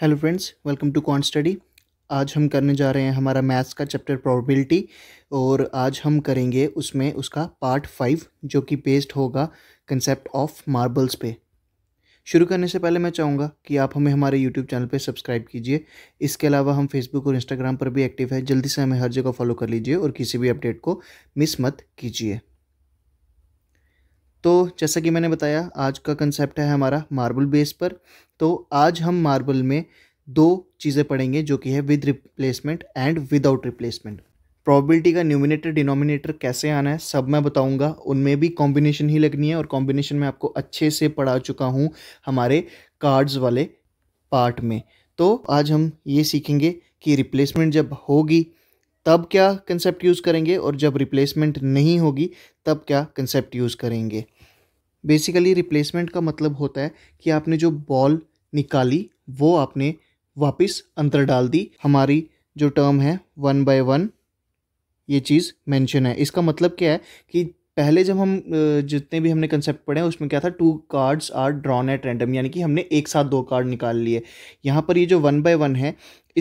hello friends welcome to con study आज हम करने जा रहे हैं हमारा मैथ्स का चैप्टर प्रोबेबिलिटी और आज हम करेंगे उसमें उसका पार्ट फाइव जो कि बेस्ड होगा कंसेप्ट ऑफ मार्बल्स पे शुरू करने से पहले मैं चाहूँगा कि आप हमें हमारे यूट्यूब चैनल पे सब्सक्राइब कीजिए इसके अलावा हम फेसबुक और इंस्टाग्राम पर भी एक्टिव है जल्दी से हमें हर जगह फॉलो कर लीजिए और किसी भी अपडेट को मिस मत कीजिए तो जैसा कि मैंने बताया आज का कंसेप्ट है हमारा मार्बल बेस पर तो आज हम मार्बल में दो चीज़ें पढ़ेंगे जो कि है with replacement and without replacement probability का न्यूमिनेटर डिनोमिनेटर कैसे आना है सब मैं बताऊंगा उनमें भी कॉम्बिनेशन ही लगनी है और कॉम्बिनेशन मैं आपको अच्छे से पढ़ा चुका हूँ हमारे कार्ड्स वाले पार्ट में तो आज हम ये सीखेंगे कि रिप्लेसमेंट जब होगी तब क्या कंसेप्ट यूज़ करेंगे और जब रिप्लेसमेंट नहीं होगी तब क्या कंसेप्ट यूज़ करेंगे बेसिकली रिप्लेसमेंट का मतलब होता है कि आपने जो बॉल निकाली वो आपने वापस अंतर डाल दी हमारी जो टर्म है वन बाय वन ये चीज़ मेंशन है इसका मतलब क्या है कि पहले जब हम जितने भी हमने कंसेप्ट पढ़े उसमें क्या था two cards are drawn at random यानी कि हमने एक साथ दो कार्ड निकाल लिए यहाँ पर ये जो वन बाय वन है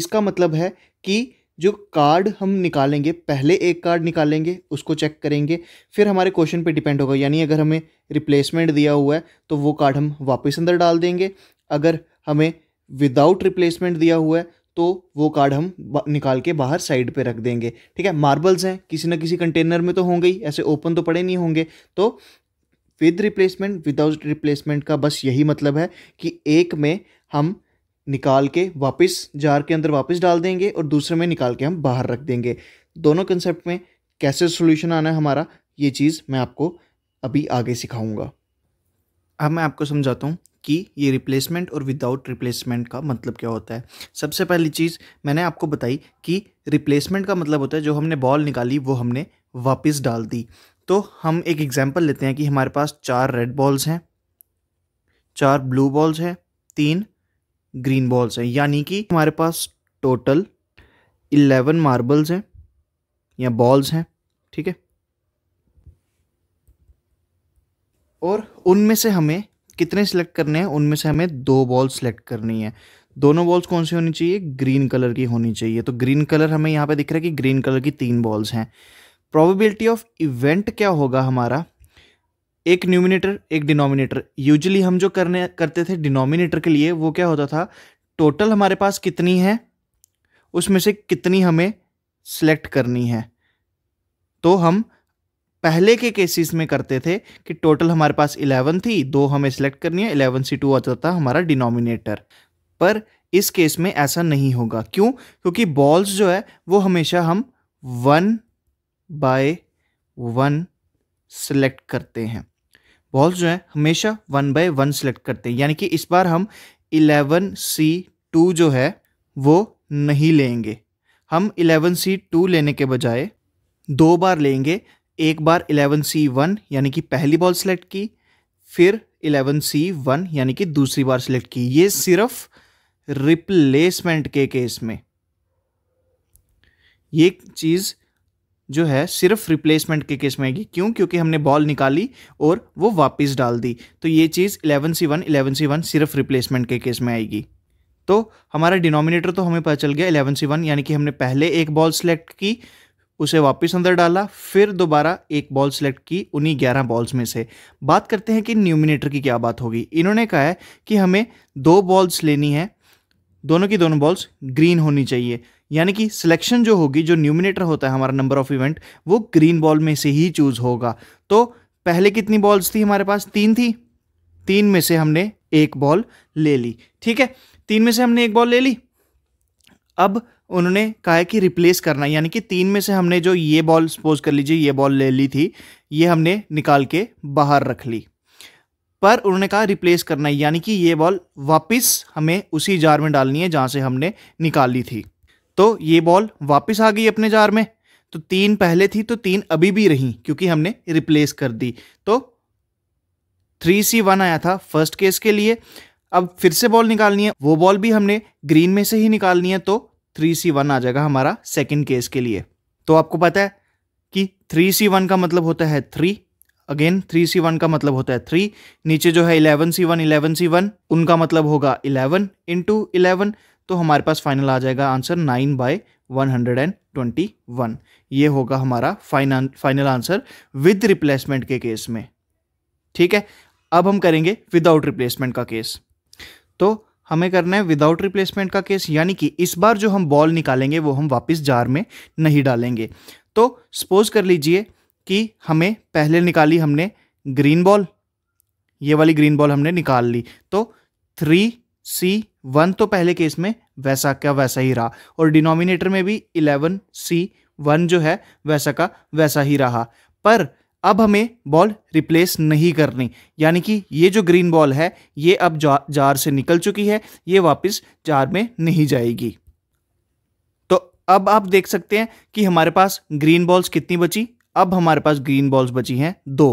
इसका मतलब है कि जो कार्ड हम निकालेंगे पहले एक कार्ड निकालेंगे उसको चेक करेंगे फिर हमारे क्वेश्चन पे डिपेंड होगा यानी अगर हमें रिप्लेसमेंट दिया हुआ है तो वो कार्ड हम वापस अंदर डाल देंगे अगर हमें विदाउट रिप्लेसमेंट दिया हुआ है तो वो कार्ड हम निकाल के बाहर साइड पे रख देंगे ठीक है मार्बल्स हैं किसी ना किसी कंटेनर में तो होंगे ही ऐसे ओपन तो पड़े नहीं होंगे तो विद रिप्लेसमेंट विदाउट रिप्लेसमेंट का बस यही मतलब है कि एक में हम निकाल के वापस जार के अंदर वापस डाल देंगे और दूसरे में निकाल के हम बाहर रख देंगे दोनों कंसेप्ट में कैसे सोल्यूशन आना है हमारा ये चीज़ मैं आपको अभी आगे सिखाऊंगा अब मैं आपको समझाता हूँ कि ये रिप्लेसमेंट और विदाउट रिप्लेसमेंट का मतलब क्या होता है सबसे पहली चीज़ मैंने आपको बताई कि रिप्लेसमेंट का मतलब होता है जो हमने बॉल निकाली वो हमने वापस डाल दी तो हम एक एग्जाम्पल लेते हैं कि हमारे पास चार रेड बॉल्स हैं चार ब्लू बॉल्स हैं तीन ग्रीन बॉल्स हैं यानी कि हमारे पास टोटल इलेवन मार्बल्स हैं या बॉल्स हैं ठीक है और उनमें से हमें कितने सिलेक्ट करने हैं उनमें से हमें दो बॉल सिलेक्ट करनी है दोनों बॉल्स कौन सी होनी चाहिए ग्रीन कलर की होनी चाहिए तो ग्रीन कलर हमें यहाँ पे दिख रहा है कि ग्रीन कलर की तीन बॉल्स हैं प्रोबेबिलिटी ऑफ इवेंट क्या होगा हमारा एक न्यूमिनेटर एक डिनोमिनेटर यूजली हम जो करने करते थे डिनोमिनेटर के लिए वो क्या होता था टोटल हमारे पास कितनी है उसमें से कितनी हमें सेलेक्ट करनी है तो हम पहले के केसेस में करते थे कि टोटल हमारे पास इलेवन थी दो हमें सेलेक्ट करनी है इलेवन सी टू आता था हमारा डिनोमिनेटर पर इस केस में ऐसा नहीं होगा क्यों क्योंकि बॉल्स जो है वो हमेशा हम वन बाय वन सेलेक्ट करते हैं बॉल्स जो है हमेशा वन बाय वन सेलेक्ट करते हैं यानी कि इस बार हम इलेवन सी टू जो है वो नहीं लेंगे हम इलेवन सी टू लेने के बजाय दो बार लेंगे एक बार इलेवन सी वन यानी कि पहली बॉल सेलेक्ट की फिर इलेवन सी वन यानी कि दूसरी बार सेलेक्ट की ये सिर्फ रिप्लेसमेंट के केस में ये चीज़ जो है सिर्फ रिप्लेसमेंट के केस में आएगी क्यों क्योंकि हमने बॉल निकाली और वो वापस डाल दी तो ये चीज़ eleven C one eleven C one सिर्फ रिप्लेसमेंट के केस में आएगी तो हमारा डिनोमिनेटर तो हमें पता चल गया इलेवन सी वन यानी कि हमने पहले एक बॉल सेलेक्ट की उसे वापस अंदर डाला फिर दोबारा एक बॉल सेलेक्ट की उन्हीं ग्यारह बॉल्स में से बात करते हैं कि न्यूमिनेटर की क्या बात होगी इन्होंने कहा है कि हमें दो बॉल्स लेनी है दोनों की दोनों बॉल्स ग्रीन होनी चाहिए यानी कि सिलेक्शन जो होगी जो न्यूमिनेटर होता है हमारा नंबर ऑफ इवेंट वो ग्रीन बॉल में से ही चूज़ होगा तो पहले कितनी बॉल्स थी हमारे पास तीन थी तीन में से हमने एक बॉल ले ली ठीक है तीन में से हमने एक बॉल ले ली अब उन्होंने कहा है कि रिप्लेस करना यानी कि तीन में से हमने जो ये बॉल सपोज कर लीजिए ये बॉल ले ली थी ये हमने निकाल के बाहर रख ली पर उन्होंने कहा रिप्लेस करना यानी कि ये बॉल वापस हमें उसी जार में डालनी है जहाँ से हमने निकाली थी तो ये बॉल वापस आ गई अपने जार में तो तीन पहले थी तो तीन अभी भी रही क्योंकि हमने रिप्लेस कर दी तो थ्री सी वन आया था फर्स्ट केस के लिए अब फिर से बॉल निकालनी है वो बॉल भी हमने ग्रीन में से ही निकालनी है तो थ्री सी वन आ जाएगा हमारा सेकेंड केस के लिए तो आपको पता है कि थ्री सी वन का मतलब होता है three again three C one का मतलब होता है थ्री नीचे जो है eleven C one eleven C one उनका मतलब होगा इलेवन इंटू इलेवन तो हमारे पास फाइनल आ जाएगा answer nine by one hundred and twenty one ये होगा हमारा final final answer with replacement के केस में ठीक है अब हम करेंगे विदाउट रिप्लेसमेंट का केस तो हमें करना है विदाउट रिप्लेसमेंट का केस यानी कि इस बार जो हम बॉल निकालेंगे वो हम वापस जार में नहीं डालेंगे तो सपोज कर लीजिए कि हमें पहले निकाली हमने ग्रीन बॉल ये वाली ग्रीन बॉल हमने निकाल ली तो थ्री सी वन तो पहले केस में वैसा का वैसा ही रहा और डिनोमिनेटर में भी इलेवन सी वन जो है वैसा का वैसा ही रहा पर अब हमें बॉल रिप्लेस नहीं करनी यानी कि ये जो ग्रीन बॉल है ये अब जा, जार से निकल चुकी है ये वापस जार में नहीं जाएगी तो अब आप देख सकते हैं कि हमारे पास ग्रीन बॉल्स कितनी बची अब हमारे पास ग्रीन बॉल्स बची हैं दो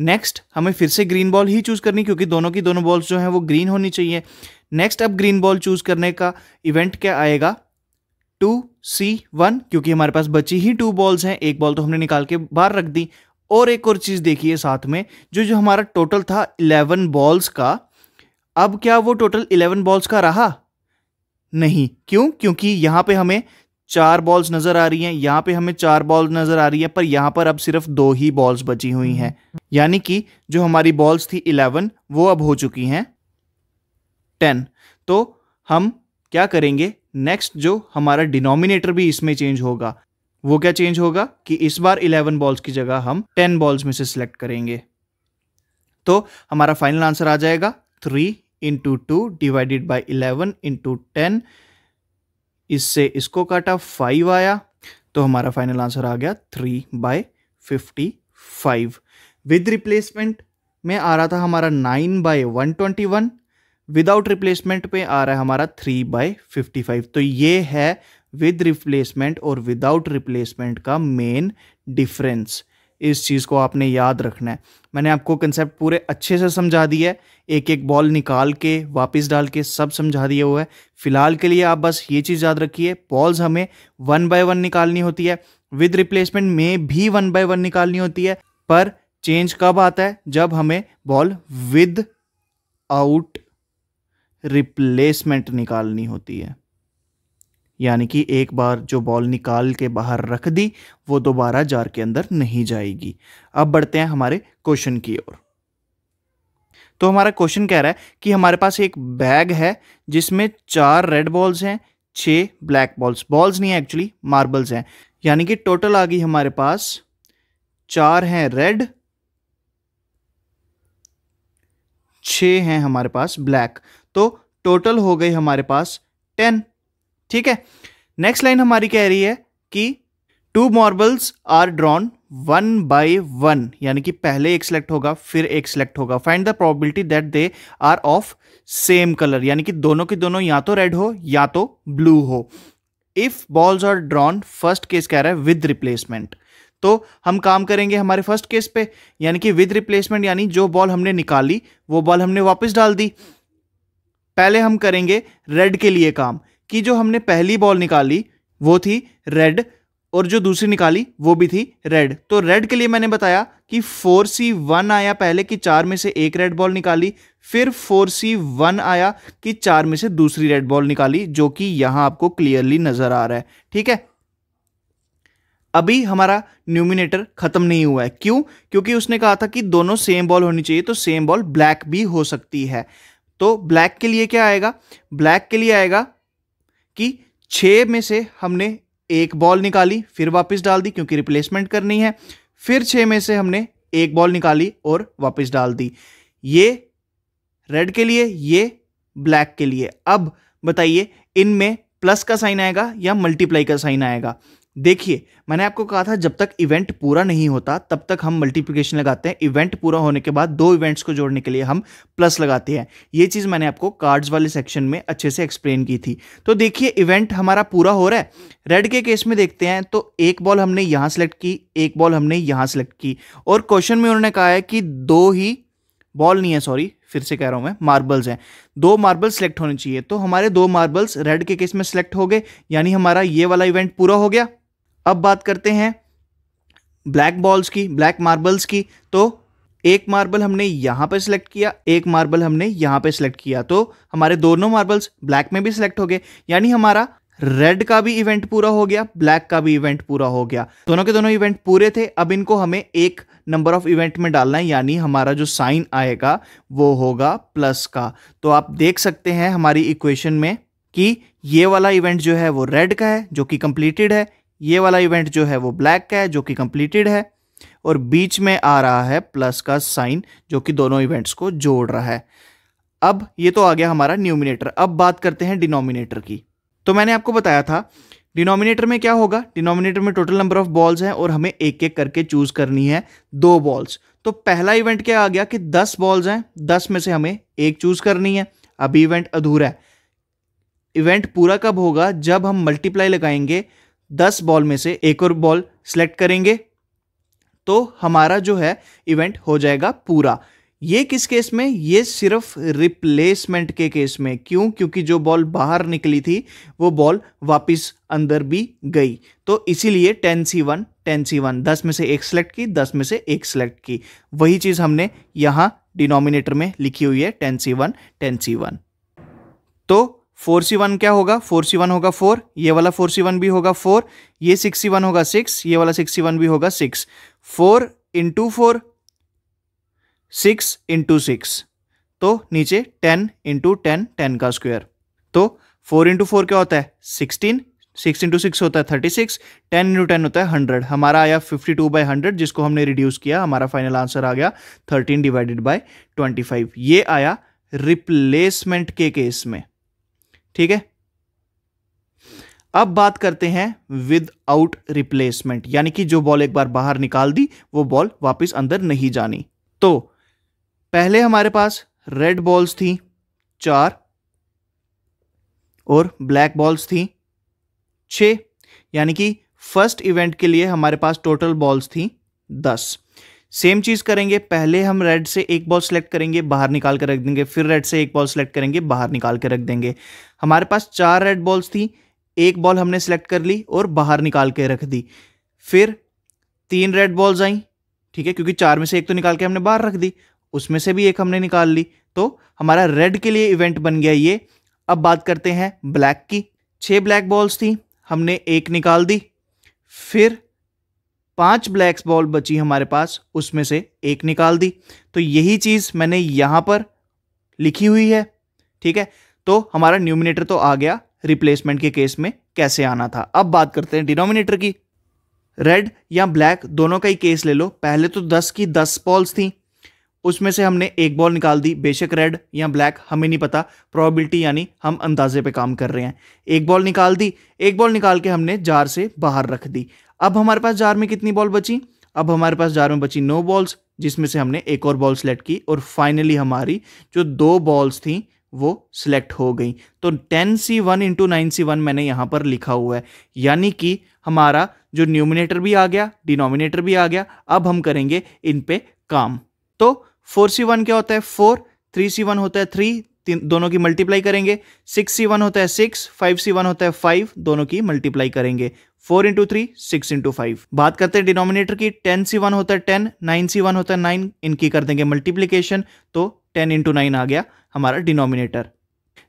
नेक्स्ट हमें फिर से ग्रीन बॉल ही चूज़ करनी क्योंकि दोनों की दोनों बॉल्स जो हैं वो ग्रीन होनी चाहिए नेक्स्ट अब ग्रीन बॉल चूज़ करने का इवेंट क्या आएगा टू सी वन क्योंकि हमारे पास बची ही टू बॉल्स हैं एक बॉल तो हमने निकाल के बाहर रख दी और एक और चीज़ देखिए साथ में जो जो हमारा टोटल था इलेवन बॉल्स का अब क्या वो टोटल इलेवन बॉल्स का रहा नहीं क्यों क्योंकि यहां पे हमें चार बॉल्स नजर आ रही हैं यहाँ पे हमें चार बॉल्स नजर आ रही है पर यहाँ पर अब सिर्फ दो ही बॉल्स बची हुई हैं यानी कि जो हमारी बॉल्स थी इलेवन वो अब हो चुकी हैं टेन तो हम क्या करेंगे नेक्स्ट जो हमारा डिनोमिनेटर भी इसमें चेंज होगा वो क्या चेंज होगा कि इस बार इलेवन बॉल्स की जगह हम टेन बॉल्स में से सिलेक्ट करेंगे तो हमारा फाइनल आंसर आ जाएगा three into two divided by eleven into ten इससे इसको काटा फाइव आया तो हमारा फाइनल आंसर आ गया three by fifty five with replacement में आ रहा था हमारा nine by one twenty one without replacement पे आ रहा है हमारा थ्री बाय फिफ्टी फाइव तो ये है विद रिप्लेसमेंट और विदाउट रिप्लेसमेंट का मेन डिफरेंस इस चीज़ को आपने याद रखना है मैंने आपको कंसेप्ट पूरे अच्छे से समझा दिया है एक एक बॉल निकाल के वापस डाल के सब समझा दिया हुआ है फिलहाल के लिए आप बस ये चीज़ याद रखिए बॉल्स हमें वन बाय वन निकालनी होती है विद रिप्लेसमेंट में भी वन बाय वन निकालनी होती है पर चेंज कब आता है जब हमें बॉल विद आउट रिप्लेसमेंट निकालनी होती है यानी कि एक बार जो बॉल निकाल के बाहर रख दी वो दोबारा जार के अंदर नहीं जाएगी अब बढ़ते हैं हमारे क्वेश्चन की ओर तो हमारा क्वेश्चन कह रहा है कि हमारे पास एक बैग है जिसमें चार रेड बॉल्स हैं छ ब्लैक बॉल्स बॉल्स नहीं है एक्चुअली मार्बल्स हैं यानी कि टोटल आ गई हमारे पास चार हैं रेड छ हैं हमारे पास ब्लैक तो टोटल हो गई हमारे पास टेन ठीक है नेक्स्ट लाइन हमारी कह रही है कि two marbles are drawn one by one यानी कि पहले एक सिलेक्ट होगा फिर एक सिलेक्ट होगा find the probability that they are of same colour यानी कि दोनों के दोनों या तो रेड हो या तो ब्लू हो if balls are drawn first case कह रहा है विद रिप्लेसमेंट तो हम काम करेंगे हमारे फर्स्ट केस पे यानी कि विद रिप्लेसमेंट यानी जो बॉल हमने निकाली वो बॉल हमने वापस डाल दी पहले हम करेंगे रेड के लिए काम कि जो हमने पहली बॉल निकाली वो थी रेड और जो दूसरी निकाली वो भी थी रेड तो रेड के लिए मैंने बताया कि फोर सी वन आया पहले कि चार में से एक रेड बॉल निकाली फिर फोर सी वन आया कि चार में से दूसरी रेड बॉल निकाली जो कि यहां आपको क्लियरली नजर आ रहा है ठीक है अभी हमारा न्यूमिनेटर खत्म नहीं हुआ है क्यों क्योंकि उसने कहा था कि दोनों सेम बॉल होनी चाहिए तो सेम बॉल ब्लैक भी हो सकती है तो ब्लैक के लिए क्या आएगा ब्लैक के लिए आएगा कि छः में से हमने एक बॉल निकाली फिर वापस डाल दी क्योंकि रिप्लेसमेंट करनी है फिर छः में से हमने एक बॉल निकाली और वापस डाल दी ये रेड के लिए ये ब्लैक के लिए अब बताइए इनमें प्लस का साइन आएगा या मल्टीप्लाई का साइन आएगा देखिए मैंने आपको कहा था जब तक इवेंट पूरा नहीं होता तब तक हम मल्टीप्लिकेशन लगाते हैं इवेंट पूरा होने के बाद दो इवेंट्स को जोड़ने के लिए हम प्लस लगाते हैं ये चीज़ मैंने आपको कार्ड्स वाले सेक्शन में अच्छे से एक्सप्लेन की थी तो देखिए इवेंट हमारा पूरा हो रहा है रेड के केस में देखते हैं तो एक बॉल हमने यहाँ सेलेक्ट की एक बॉल हमने यहाँ सेलेक्ट की और क्वेश्चन में उन्होंने कहा है कि दो ही बॉल नहीं है सॉरी फिर से कह रहा हूँ मैं मार्बल्स हैं दो मार्बल्स सेलेक्ट होने चाहिए तो हमारे दो मार्बल्स रेड के केस में सेलेक्ट हो गए यानी हमारा ये वाला इवेंट पूरा हो गया अब बात करते हैं ब्लैक बॉल्स की ब्लैक मार्बल्स की तो एक मार्बल हमने यहाँ पे सिलेक्ट किया एक मार्बल हमने यहाँ पे सिलेक्ट किया तो हमारे दोनों मार्बल्स ब्लैक में भी सिलेक्ट हो गए यानी हमारा रेड का भी इवेंट पूरा हो गया ब्लैक का भी इवेंट पूरा हो गया दोनों के दोनों इवेंट पूरे थे अब इनको हमें एक नंबर ऑफ इवेंट में डालना है यानी हमारा जो साइन आएगा वो होगा प्लस का तो आप देख सकते हैं हमारी इक्वेशन में कि ये वाला इवेंट जो है वो रेड का है जो कि कंप्लीटेड है ये वाला इवेंट जो है वो ब्लैक का है जो कि कंप्लीटेड है और बीच में आ रहा है प्लस का साइन जो कि दोनों इवेंट्स को जोड़ रहा है अब ये तो आ गया हमारा न्यूमिनेटर अब बात करते हैं डिनोमिनेटर की तो मैंने आपको बताया था डिनोमिनेटर में क्या होगा डिनोमिनेटर में टोटल नंबर ऑफ बॉल्स हैं और हमें एक एक करके चूज करनी है दो बॉल्स तो पहला इवेंट क्या आ गया कि दस बॉल्स हैं दस में से हमें एक चूज करनी है अभी इवेंट अधूरा है इवेंट पूरा कब होगा जब हम मल्टीप्लाई लगाएंगे दस बॉल में से एक और बॉल सेलेक्ट करेंगे तो हमारा जो है इवेंट हो जाएगा पूरा ये किस केस में ये सिर्फ रिप्लेसमेंट के केस में क्यों क्योंकि जो बॉल बाहर निकली थी वो बॉल वापस अंदर भी गई तो इसीलिए ten C one ten C one दस में से एक सेलेक्ट की दस में से एक सेलेक्ट की वही चीज़ हमने यहां डिनोमिनेटर में लिखी हुई है ten C one ten C one तो फोर सी वन क्या होगा फोर सी वन होगा फोर ये वाला फोर सी वन भी होगा फोर ये सिक्स सी वन होगा सिक्स ये वाला सिक्स सी वन भी होगा six four into four six into six तो नीचे टेन इंटू टेन टेन का स्क्वायर तो फोर इंटू फोर क्या होता है सिक्सटीन सिक्स इंटू सिक्स होता है thirty six ten into ten होता है हंड्रेड हमारा आया फिफ्टी टू बाई हंड्रेड जिसको हमने रिड्यूस किया हमारा फाइनल आंसर आ गया thirteen divided by twenty five ये आया रिप्लेसमेंट के केस में ठीक है अब बात करते हैं विद आउट रिप्लेसमेंट यानी कि जो बॉल एक बार बाहर निकाल दी वो बॉल वापस अंदर नहीं जानी तो पहले हमारे पास रेड बॉल्स थी चार और ब्लैक बॉल्स थी छः यानी कि फर्स्ट इवेंट के लिए हमारे पास टोटल बॉल्स थी दस सेम चीज़ करेंगे पहले हम रेड से एक बॉल सेलेक्ट करेंगे बाहर निकाल कर रख देंगे फिर रेड से एक बॉल सेलेक्ट करेंगे बाहर निकाल कर रख देंगे हमारे पास चार रेड बॉल्स थी एक बॉल हमने सेलेक्ट कर ली और बाहर निकाल के रख दी फिर तीन रेड बॉल्स आई ठीक है क्योंकि चार में से एक तो निकाल के हमने बाहर रख दी उसमें से भी एक हमने निकाल ली तो हमारा रेड के लिए इवेंट बन गया ये अब बात करते हैं ब्लैक की छह ब्लैक बॉल्स थी हमने एक निकाल दी फिर पांच ब्लैक्स बॉल बची हमारे पास उसमें से एक निकाल दी तो यही चीज़ मैंने यहां पर लिखी हुई है ठीक है तो हमारा न्यूमिनेटर तो आ गया रिप्लेसमेंट के केस में कैसे आना था अब बात करते हैं डिनोमिनेटर की रेड या ब्लैक दोनों का ही केस ले लो पहले तो दस की दस बॉल्स थी उसमें से हमने एक बॉल निकाल दी बेशक रेड या ब्लैक हमें नहीं पता प्रोबेबिलिटी यानी हम अंदाजे पे काम कर रहे हैं एक बॉल निकाल दी एक बॉल निकाल के हमने जार से बाहर रख दी अब हमारे पास जार में कितनी बॉल बची अब हमारे पास जार में बची नौ बॉल्स जिसमें से हमने एक और बॉल सेलेक्ट की और फाइनली हमारी जो दो बॉल्स थी वो सिलेक्ट हो गई तो ten C one into nine C one मैंने यहाँ पर लिखा हुआ है यानी कि हमारा जो न्यूमिनेटर भी आ गया डिनोमिनेटर भी आ गया अब हम करेंगे इन पे काम तो फोर सी वन क्या होता है फोर थ्री सी वन होता है थ्री दोनों की मल्टीप्लाई करेंगे सिक्स सी वन होता है सिक्स फाइव सी वन होता है फाइव दोनों की मल्टीप्लाई करेंगे four into three six into five बात करते हैं डिनोमिनेटर की टेन सी वन होता है टेन नाइन सी वन होता है नाइन इनकी कर देंगे मल्टीप्लीकेशन तो टेन इंटू नाइन आ गया हमारा डिनोमिनेटर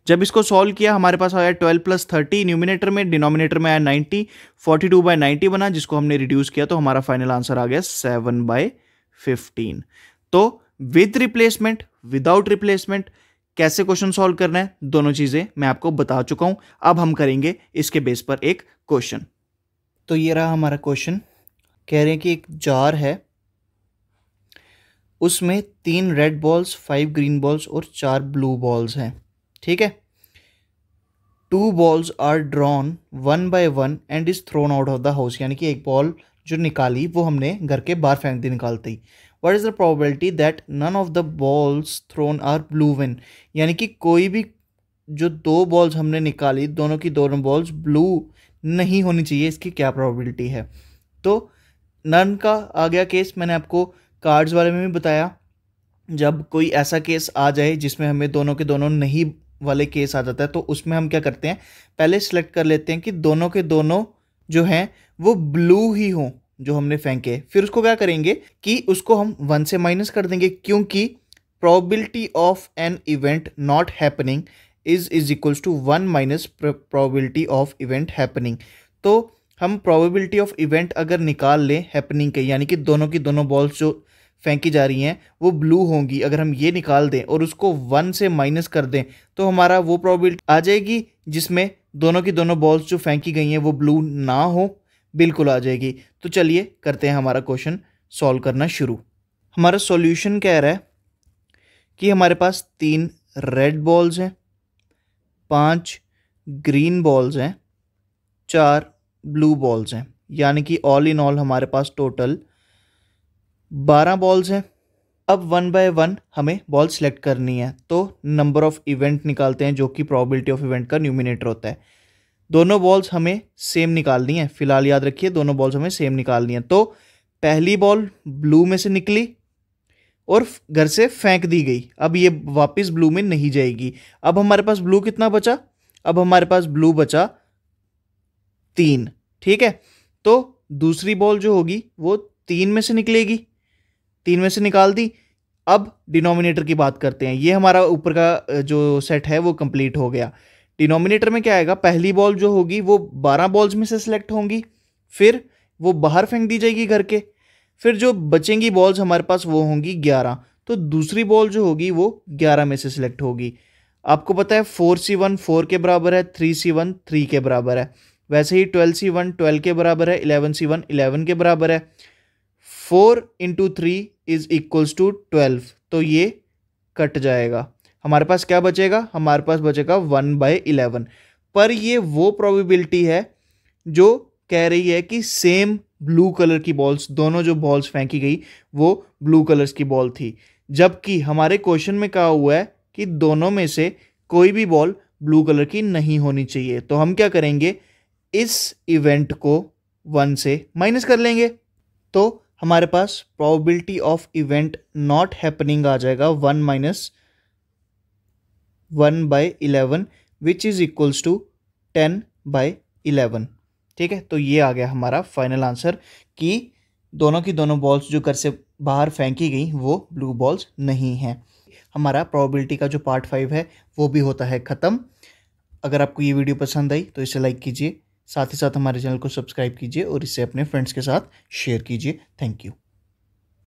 जब इसको सॉल्व किया हमारे पास आया ट्वेल्व प्लस थर्टी न्यूमिनेटर में डिनोमिनेटर में आया ninety forty two by ninety बना जिसको हमने रिड्यूस किया तो हमारा फाइनल आंसर आ गया सेवन बाय फिफ्टीन तो विद रिप्लेसमेंट विदाउट रिप्लेसमेंट कैसे क्वेश्चन सॉल्व करना है दोनों चीज़ें मैं आपको बता चुका हूं अब हम करेंगे इसके बेस पर एक क्वेश्चन तो ये रहा हमारा क्वेश्चन कह रहे हैं कि एक जार है उसमें तीन red balls five green balls और चार ब्लू बॉल्स हैं ठीक है two balls are drawn one by one and is thrown out of the house यानी कि एक बॉल जो निकाली वो हमने घर के बाहर फेंक दी निकालते ही what is the probability that none of the balls thrown are blue win यानी कि कोई भी जो दो बॉल्स हमने निकाली दोनों की दोनों बॉल्स ब्लू नहीं होनी चाहिए इसकी क्या प्रोबेबिलिटी है तो नन का आ गया केस मैंने आपको कार्ड्स वाले में भी बताया जब कोई ऐसा केस आ जाए जिसमें हमें दोनों के दोनों नहीं वाले केस आ जाता है तो उसमें हम क्या करते हैं पहले सिलेक्ट कर लेते हैं कि दोनों के दोनों जो हैं वो ब्लू ही हों जो हमने फेंके फिर उसको क्या करेंगे कि उसको हम वन से माइनस कर देंगे क्योंकि probability of an event not happening is is equals to one minus probability of event happening तो हम प्रॉबिलिटी ऑफ इवेंट अगर निकाल लें हैपनिंग के यानी कि दोनों की दोनों बॉल्स जो फेंकी जा रही हैं वो ब्लू होंगी अगर हम ये निकाल दें और उसको वन से माइनस कर दें तो हमारा वो प्रोबेबिलिटी आ जाएगी जिसमें दोनों की दोनों बॉल्स जो फेंकी गई हैं वो ब्लू ना हो बिल्कुल आ जाएगी तो चलिए करते हैं हमारा क्वेश्चन सॉल्व करना शुरू हमारा सॉल्यूशन कह रहा है कि हमारे पास तीन रेड बॉल्स हैं पांच ग्रीन बॉल्स हैं चार ब्लू बॉल्स हैं यानी कि ऑल इन ऑल हमारे पास टोटल बारह बॉल्स हैं अब वन बाय वन हमें बॉल सेलेक्ट करनी है तो नंबर ऑफ़ इवेंट निकालते हैं जो कि प्रोबेबिलिटी ऑफ इवेंट का न्यूमिनेटर होता है दोनों बॉल्स हमें सेम निकालनी है फिलहाल याद रखिए दोनों बॉल्स हमें सेम निकालनी है तो पहली बॉल ब्लू में से निकली और घर से फेंक दी गई अब ये वापस ब्लू में नहीं जाएगी अब हमारे पास ब्लू कितना बचा अब हमारे पास ब्लू बचा तीन ठीक है तो दूसरी बॉल जो होगी वो तीन में से निकलेगी तीन में से निकाल दी अब डिनोमिनेटर की बात करते हैं ये हमारा ऊपर का जो सेट है वो कंप्लीट हो गया डिनोमिनेटर में क्या आएगा पहली बॉल जो होगी वो बारह बॉल्स में से सिलेक्ट होंगी फिर वो बाहर फेंक दी जाएगी घर के फिर जो बचेंगी बॉल्स हमारे पास वो होंगी ग्यारह तो दूसरी बॉल जो होगी वो ग्यारह में से सिलेक्ट होगी आपको पता है फोर सी वन फोर के बराबर है थ्री सी वन थ्री के बराबर है वैसे ही ट्वेल्व सी वन ट्वेल्व के बराबर है इलेवन सी वन इलेवन के बराबर है four into three is equals to twelve तो ये कट जाएगा हमारे पास क्या बचेगा हमारे पास बचेगा वन बाय इलेवन पर ये वो प्रोबेबिलिटी है जो कह रही है कि सेम ब्लू कलर की बॉल्स दोनों जो बॉल्स फेंकी गई वो ब्लू कलर्स की बॉल थी जबकि हमारे क्वेश्चन में कहा हुआ है कि दोनों में से कोई भी बॉल ब्लू कलर की नहीं होनी चाहिए तो हम क्या करेंगे इस इवेंट को वन से माइनस कर लेंगे तो हमारे पास probability of event not happening आ जाएगा one minus one by eleven which is equals to ten by eleven ठीक है तो ये आ गया हमारा फाइनल आंसर कि दोनों की दोनों बॉल्स जो घर से बाहर फेंकी गई वो ब्लू बॉल्स नहीं हैं हमारा प्रोबेबिलिटी का जो पार्ट फाइव है वो भी होता है ख़त्म अगर आपको ये वीडियो पसंद आई तो इसे लाइक कीजिए साथ ही साथ हमारे चैनल को सब्सक्राइब कीजिए और इसे अपने फ्रेंड्स के साथ शेयर कीजिए थैंक यू